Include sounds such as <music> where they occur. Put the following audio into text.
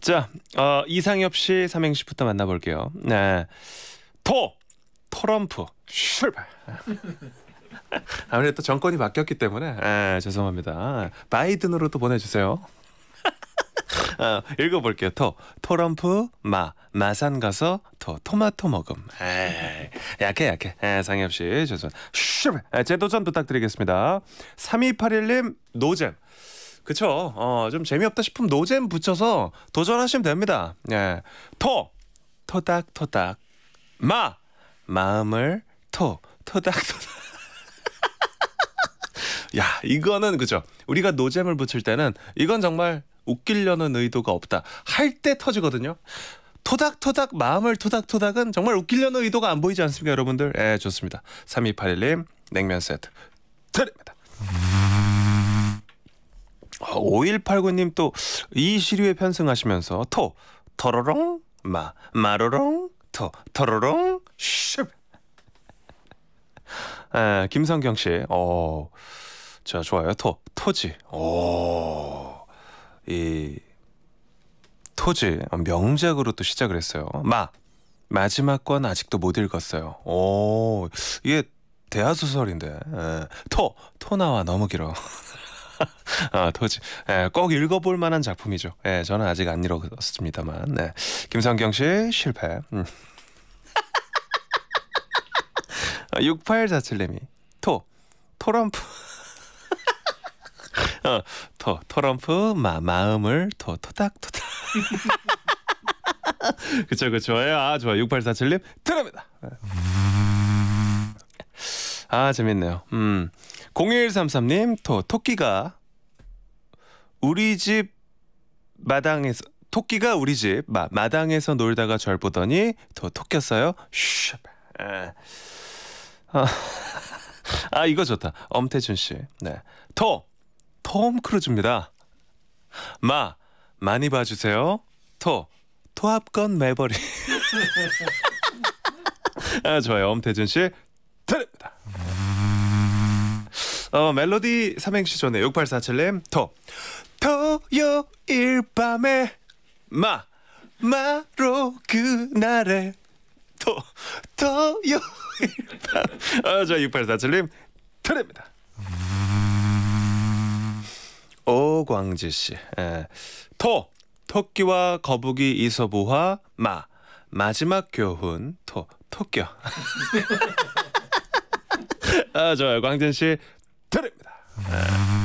자, 어, 이상엽 씨 삼행시부터 만나볼게요. 네, 토 토럼프 출발. <laughs> 아무래도 정권이 바뀌었기 때문에 에, 네, 죄송합니다. 바이든으로 또 보내주세요. 어, 읽어볼게요. 토 토럼프 마 마산 가서 토 토마토 먹음. 에이, 약해 약해. 에, 네, 상엽 씨 죄송. 슈발. 제 네, 도전 부탁드리겠습니다. 3281님 노잼. 그쵸. 어, 좀 재미없다 싶으면 노잼 붙여서 도전하시면 됩니다. 예. 토! 토닥토닥. 마! 마음을 토! 토닥토닥. <laughs> 야, 이거는 그죠. 우리가 노잼을 붙일 때는 이건 정말 웃기려는 의도가 없다. 할 때 터지거든요. 토닥토닥 마음을 토닥토닥은 정말 웃기려는 의도가 안 보이지 않습니까, 여러분들? 예, 좋습니다. 3281님 냉면 세트 드립니다. 5189님 또 이 시류에 편승하시면서 토터로롱마 마로롱 토터로롱 쉽. 에, 김성경 씨. 어. 자, 좋아요. 토 토지. 오. 어, 이 토지 명작으로 또 시작을 했어요. 마 마지막 권 아직도 못 읽었어요. 오, 이게 대하 소설인데 토토 나와 너무 길어. <laughs> <laughs> 아, 토지. 예, 꼭 읽어볼 만한 작품이죠. 예, 저는 아직 안 읽었습니다만. 네. 김상경 씨 실패. 음. 6847님이 아, 토 토럼프 <laughs> 어, 토 토럼프 마, 마음을 토 토닥토닥 <laughs> 그쵸 그쵸 예, 아 좋아 6847님 드립니다 아 재밌네요 음 0133님 토 토끼가 우리 집 마당에서 토끼가 우리 집 마, 마당에서 놀다가 절 보더니 더 토꼈어요. 쉬. 아, 아. <laughs> 아 이거 좋다. 엄태준 씨. 네. 토. 톰 크루즈입니다. 마 많이 봐주세요. 토 토합건 매버리. <laughs> 아 좋아요. 엄태준 씨 어, 멜로디 삼행시 전에 6847님 토 토요일 밤에 마 마로 그날에 토 토요일 밤 어, 저 6847님 드립니다 오광지 씨. 에. 예. 토 토끼와 거북이 이서부화 마 마지막 교훈 토 토끼. <laughs> 아 좋아요 광진 씨 Uh,